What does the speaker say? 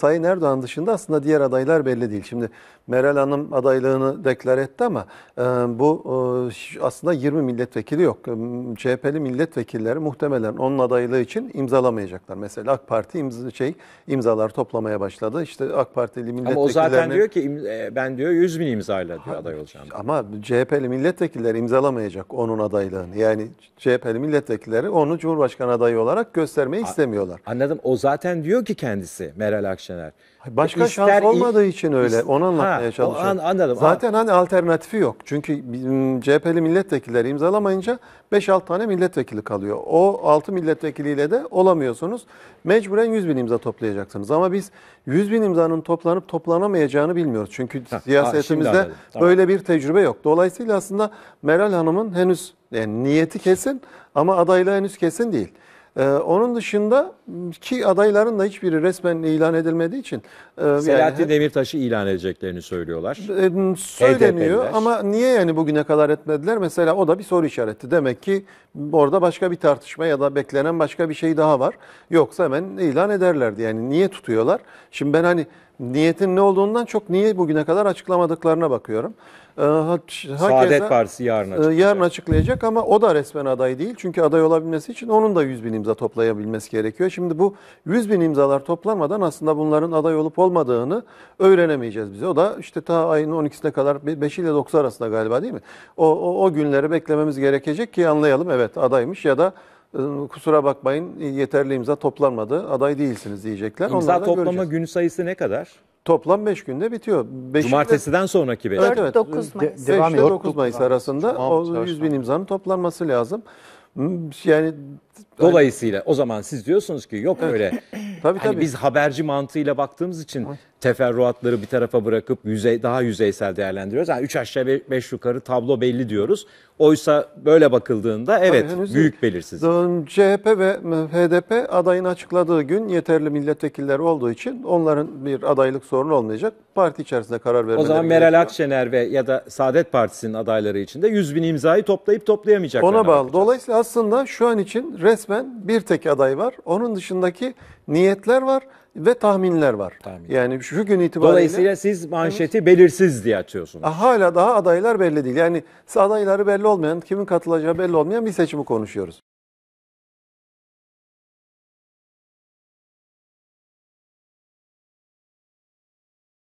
Sayın Erdoğan dışında aslında diğer adaylar belli değil. Şimdi Meral Hanım adaylığını deklar etti ama e, bu e, aslında 20 milletvekili yok. E, CHP'li milletvekilleri muhtemelen onun adaylığı için imzalamayacaklar. Mesela AK Parti imza, şey imzalar toplamaya başladı. İşte AK Partili milletvekillerine... Ama o zaten diyor ki e, ben diyor 100 bin imzayla diyor aday olacağım. Ama CHP'li milletvekilleri imzalamayacak onun adaylığını. Yani CHP'li milletvekilleri onu Cumhurbaşkanı adayı olarak göstermeyi istemiyorlar. Anladım. O zaten diyor ki kendisi Meral Akşener Şener. Başka İster şans olmadığı için öyle. Onu anlatmaya ha, çalışıyorum. An, anladım. Zaten hani alternatifi yok. Çünkü bizim CHP'li milletvekilleri imzalamayınca 5-6 tane milletvekili kalıyor. O 6 milletvekiliyle de olamıyorsunuz. Mecburen 100 bin imza toplayacaksınız. Ama biz 100 bin imzanın toplanıp toplanamayacağını bilmiyoruz. Çünkü ha, siyasetimizde ha, tamam. böyle bir tecrübe yok. Dolayısıyla aslında Meral Hanım'ın henüz yani niyeti kesin ama adaylığı henüz kesin değil. Ee, onun dışında ki adayların da hiçbiri resmen ilan edilmediği için. E, Selahattin yani, Demirtaş'ı ilan edeceklerini söylüyorlar. E, söyleniyor HDP'liler. ama niye yani bugüne kadar etmediler? Mesela o da bir soru işareti. Demek ki orada başka bir tartışma ya da beklenen başka bir şey daha var. Yoksa hemen ilan ederlerdi. Yani niye tutuyorlar? Şimdi ben hani niyetin ne olduğundan çok niye bugüne kadar açıklamadıklarına bakıyorum. Ee, Saadet Partisi yarın e, açıklayacak. Yarın açıklayacak ama o da resmen aday değil. Çünkü aday olabilmesi için onun da 100 bin imza toplayabilmesi gerekiyor. Şimdi bu 100 bin imzalar toplanmadan aslında bunların aday olup olmadığını öğrenemeyeceğiz bize. O da işte ta ayın 12'sine kadar 5 ile 90 arasında galiba değil mi? O, o, o günleri beklememiz gerekecek ki anlayalım evet adaymış ya da kusura bakmayın yeterli imza toplanmadı, aday değilsiniz diyecekler. İmza Onlardan toplama göreceğiz. günü sayısı ne kadar? Toplam 5 günde bitiyor. Beşinde, Cumartesiden sonraki 5. Evet, evet. 9 Mayıs. devam 5 ile 9 Mayıs arasında o 100 bin imzanın toplanması lazım. Yani Dolayısıyla o zaman siz diyorsunuz ki yok öyle. tabii, Hani tabii. biz haberci mantığıyla baktığımız için teferruatları bir tarafa bırakıp yüzey daha yüzeysel değerlendiriyoruz. Yani üç aşağı be- beş yukarı tablo belli diyoruz. Oysa böyle bakıldığında evet henüz büyük değil. belirsizlik. CHP ve HDP adayın açıkladığı gün yeterli milletvekilleri olduğu için onların bir adaylık sorunu olmayacak. Parti içerisinde karar vermeleri O zaman Meral Akşener ve ya da Saadet Partisi'nin adayları için de 100 bin imzayı toplayıp toplayamayacaklarına Ona bağlı. bakacağız. Dolayısıyla aslında şu an için resmen bir tek aday var. Onun dışındaki niyetler var ve tahminler var. Tahmin. Yani şu gün itibariyle... Dolayısıyla siz manşeti belirsiz diye atıyorsunuz. Hala daha adaylar belli değil. Yani adayları belli olmayan, kimin katılacağı belli olmayan bir seçimi konuşuyoruz.